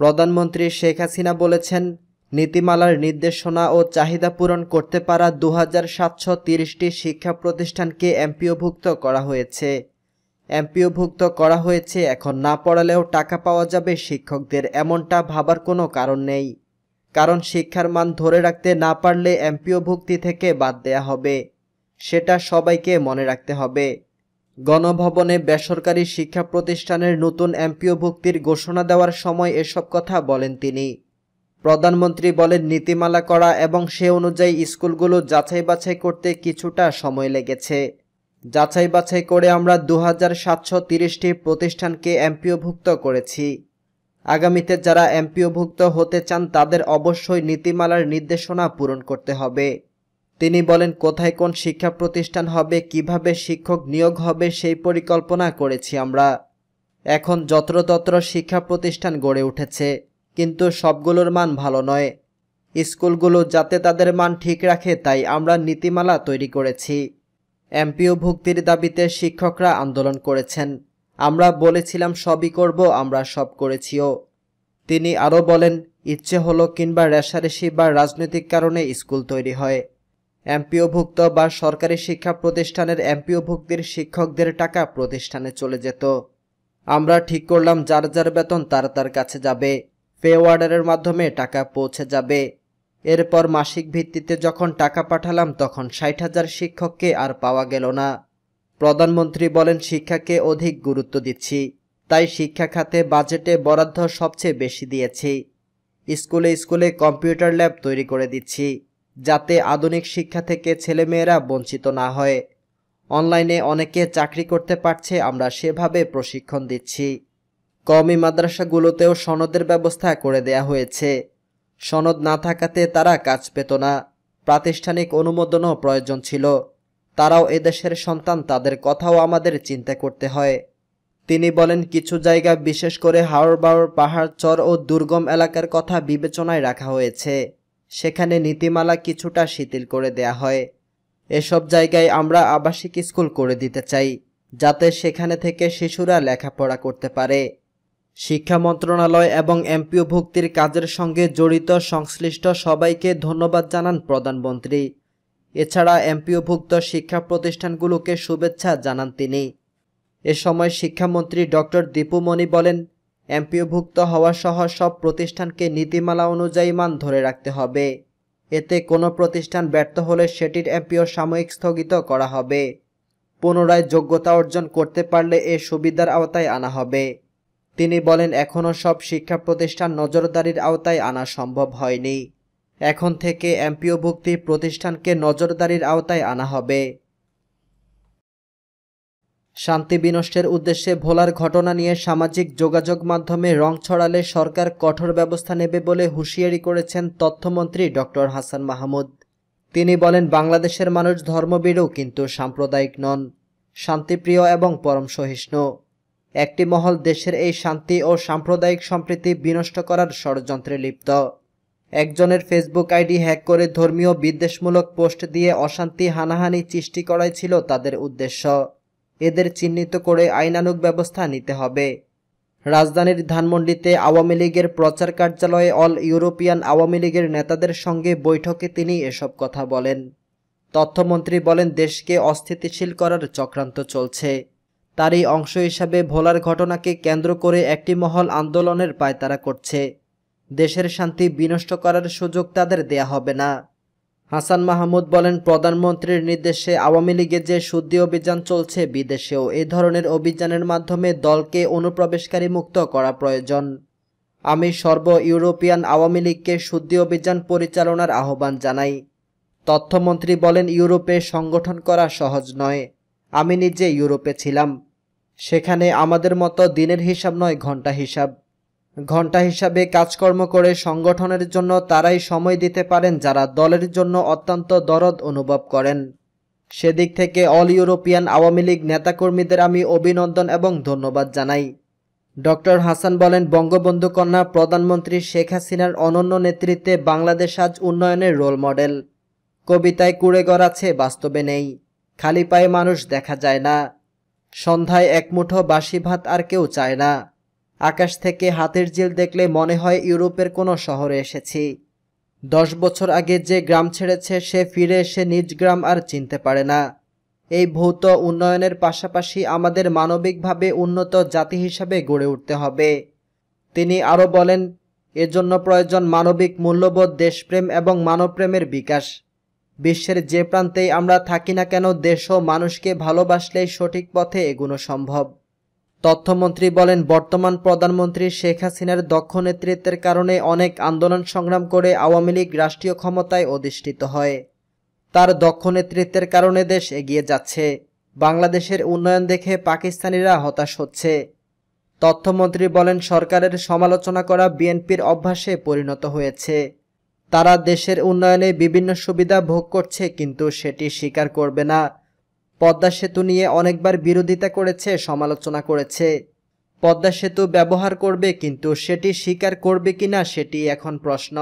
প্রধানমন্ত্রী শেখ হাসিনা বলেছেন নীতিমালার নির্দেশনা ও চাহিদা পূরণ করতে পারা দু হাজার সাতশো তিরিশটি শিক্ষা প্রতিষ্ঠানকে এমপিওভুক্ত করা হয়েছে এমপিওভুক্ত করা হয়েছে এখন না পড়ালেও টাকা পাওয়া যাবে শিক্ষকদের এমনটা ভাবার কোনো কারণ নেই কারণ শিক্ষার মান ধরে রাখতে না পারলে এমপিওভুক্তি থেকে বাদ দেয়া হবে সেটা সবাইকে মনে রাখতে হবে গণভবনে বেসরকারি শিক্ষা প্রতিষ্ঠানের নতুন এমপিও ভুক্তির ঘোষণা দেওয়ার সময় এসব কথা বলেন তিনি প্রধানমন্ত্রী বলেন নীতিমালা করা এবং সে অনুযায়ী স্কুলগুলো যাচাই বাছাই করতে কিছুটা সময় লেগেছে যাচাই বাছাই করে আমরা দু হাজার প্রতিষ্ঠানকে এমপিওভুক্ত করেছি আগামীতে যারা এমপিওভুক্ত হতে চান তাদের অবশ্যই নীতিমালার নির্দেশনা পূরণ করতে হবে তিনি বলেন কোথায় কোন শিক্ষা প্রতিষ্ঠান হবে কিভাবে শিক্ষক নিয়োগ হবে সেই পরিকল্পনা করেছি আমরা এখন যত্রতত্র শিক্ষা প্রতিষ্ঠান গড়ে উঠেছে কিন্তু সবগুলোর মান ভালো নয় স্কুলগুলো যাতে তাদের মান ঠিক রাখে তাই আমরা নীতিমালা তৈরি করেছি এমপিও ভুক্তির দাবিতে শিক্ষকরা আন্দোলন করেছেন আমরা বলেছিলাম সবই করব আমরা সব করেছিও তিনি আরও বলেন ইচ্ছে হলো কিংবা রেশারেশি বা রাজনৈতিক কারণে স্কুল তৈরি হয় এমপিওভুক্ত বা সরকারি শিক্ষা প্রতিষ্ঠানের এমপিওভুক্তির শিক্ষকদের টাকা প্রতিষ্ঠানে চলে যেত আমরা ঠিক করলাম যার যার বেতন তার তার কাছে যাবে পে অর্ডারের মাধ্যমে টাকা পৌঁছে যাবে এরপর মাসিক ভিত্তিতে যখন টাকা পাঠালাম তখন ষাট হাজার শিক্ষককে আর পাওয়া গেল না প্রধানমন্ত্রী বলেন শিক্ষাকে অধিক গুরুত্ব দিচ্ছি তাই শিক্ষা খাতে বাজেটে বরাদ্দ সবচেয়ে বেশি দিয়েছি স্কুলে স্কুলে কম্পিউটার ল্যাব তৈরি করে দিচ্ছি যাতে আধুনিক শিক্ষা থেকে ছেলেমেয়েরা বঞ্চিত না হয় অনলাইনে অনেকে চাকরি করতে পারছে আমরা সেভাবে প্রশিক্ষণ দিচ্ছি কমি মাদ্রাসাগুলোতেও সনদের ব্যবস্থা করে দেয়া হয়েছে সনদ না থাকাতে তারা কাজ পেত না প্রাতিষ্ঠানিক অনুমোদনও প্রয়োজন ছিল তারাও এদেশের সন্তান তাদের কথাও আমাদের চিন্তা করতে হয় তিনি বলেন কিছু জায়গা বিশেষ করে হাওড় বাওড় পাহাড় চর ও দুর্গম এলাকার কথা বিবেচনায় রাখা হয়েছে সেখানে নীতিমালা কিছুটা শিথিল করে দেয়া হয় এসব জায়গায় আমরা আবাসিক স্কুল করে দিতে চাই যাতে সেখানে থেকে শিশুরা লেখাপড়া করতে পারে শিক্ষা মন্ত্রণালয় এবং এমপিও ভুক্তির কাজের সঙ্গে জড়িত সংশ্লিষ্ট সবাইকে ধন্যবাদ জানান প্রধানমন্ত্রী এছাড়া এমপিওভুক্ত শিক্ষা প্রতিষ্ঠানগুলোকে শুভেচ্ছা জানান তিনি এ সময় শিক্ষামন্ত্রী ডক্টর দীপুমণি বলেন এমপিওভুক্ত সহ সব প্রতিষ্ঠানকে নীতিমালা অনুযায়ী মান ধরে রাখতে হবে এতে কোনো প্রতিষ্ঠান ব্যর্থ হলে সেটির এমপিও সাময়িক স্থগিত করা হবে পুনরায় যোগ্যতা অর্জন করতে পারলে এ সুবিধার আওতায় আনা হবে তিনি বলেন এখনও সব শিক্ষা প্রতিষ্ঠান নজরদারির আওতায় আনা সম্ভব হয়নি এখন থেকে এমপিওভুক্তি প্রতিষ্ঠানকে নজরদারির আওতায় আনা হবে শান্তি বিনষ্টের উদ্দেশ্যে ভোলার ঘটনা নিয়ে সামাজিক যোগাযোগ মাধ্যমে রং ছড়ালে সরকার কঠোর ব্যবস্থা নেবে বলে হুঁশিয়ারি করেছেন তথ্যমন্ত্রী ডক্টর হাসান মাহমুদ তিনি বলেন বাংলাদেশের মানুষ ধর্মবীরও কিন্তু সাম্প্রদায়িক নন শান্তিপ্রিয় এবং পরম সহিষ্ণু একটি মহল দেশের এই শান্তি ও সাম্প্রদায়িক সম্প্রীতি বিনষ্ট করার ষড়যন্ত্রে লিপ্ত একজনের ফেসবুক আইডি হ্যাক করে ধর্মীয় বিদ্বেষমূলক পোস্ট দিয়ে অশান্তি হানাহানি সৃষ্টি করাই ছিল তাদের উদ্দেশ্য এদের চিহ্নিত করে আইনানুগ ব্যবস্থা নিতে হবে রাজধানীর ধানমন্ডিতে আওয়ামী লীগের প্রচার কার্যালয়ে অল ইউরোপিয়ান আওয়ামী লীগের নেতাদের সঙ্গে বৈঠকে তিনি এসব কথা বলেন তথ্যমন্ত্রী বলেন দেশকে অস্থিতিশীল করার চক্রান্ত চলছে তারই অংশ হিসাবে ভোলার ঘটনাকে কেন্দ্র করে একটি মহল আন্দোলনের পায়তারা করছে দেশের শান্তি বিনষ্ট করার সুযোগ তাদের দেয়া হবে না হাসান মাহমুদ বলেন প্রধানমন্ত্রীর নির্দেশে আওয়ামী লীগের যে শুদ্ধি অভিযান চলছে বিদেশেও এ ধরনের অভিযানের মাধ্যমে দলকে অনুপ্রবেশকারী মুক্ত করা প্রয়োজন আমি সর্ব ইউরোপিয়ান আওয়ামী লীগকে শুদ্ধি অভিযান পরিচালনার আহ্বান জানাই তথ্যমন্ত্রী বলেন ইউরোপে সংগঠন করা সহজ নয় আমি নিজে ইউরোপে ছিলাম সেখানে আমাদের মতো দিনের হিসাব নয় ঘন্টা হিসাব ঘন্টা হিসাবে কাজকর্ম করে সংগঠনের জন্য তারাই সময় দিতে পারেন যারা দলের জন্য অত্যন্ত দরদ অনুভব করেন সেদিক থেকে অল ইউরোপিয়ান আওয়ামী লীগ নেতাকর্মীদের আমি অভিনন্দন এবং ধন্যবাদ জানাই ডক্টর হাসান বলেন বঙ্গবন্ধু কন্যা প্রধানমন্ত্রী শেখ হাসিনার অনন্য নেতৃত্বে বাংলাদেশ আজ উন্নয়নের রোল মডেল কবিতায় কুড়ে গড়াচ্ছে বাস্তবে নেই খালি পায়ে মানুষ দেখা যায় না সন্ধ্যায় এক মুঠো বাসি ভাত আর কেউ চায় না আকাশ থেকে হাতের ঝিল দেখলে মনে হয় ইউরোপের কোনো শহরে এসেছি দশ বছর আগে যে গ্রাম ছেড়েছে সে ফিরে এসে নিজ গ্রাম আর চিনতে পারে না এই ভৌত উন্নয়নের পাশাপাশি আমাদের মানবিকভাবে উন্নত জাতি হিসাবে গড়ে উঠতে হবে তিনি আরও বলেন এজন্য প্রয়োজন মানবিক মূল্যবোধ দেশপ্রেম এবং মানবপ্রেমের বিকাশ বিশ্বের যে প্রান্তেই আমরা থাকি না কেন দেশ ও মানুষকে ভালোবাসলেই সঠিক পথে এগুনো সম্ভব তথ্যমন্ত্রী বলেন বর্তমান প্রধানমন্ত্রী শেখ হাসিনার দক্ষ নেতৃত্বের কারণে অনেক আন্দোলন সংগ্রাম করে আওয়ামী লীগ রাষ্ট্রীয় ক্ষমতায় অধিষ্ঠিত হয় তার দক্ষ নেতৃত্বের কারণে দেশ এগিয়ে যাচ্ছে বাংলাদেশের উন্নয়ন দেখে পাকিস্তানিরা হতাশ হচ্ছে তথ্যমন্ত্রী বলেন সরকারের সমালোচনা করা বিএনপির অভ্যাসে পরিণত হয়েছে তারা দেশের উন্নয়নে বিভিন্ন সুবিধা ভোগ করছে কিন্তু সেটি স্বীকার করবে না পদ্মা সেতু নিয়ে অনেকবার বিরোধিতা করেছে সমালোচনা করেছে পদ্মা সেতু ব্যবহার করবে কিন্তু সেটি স্বীকার করবে কিনা সেটি এখন প্রশ্ন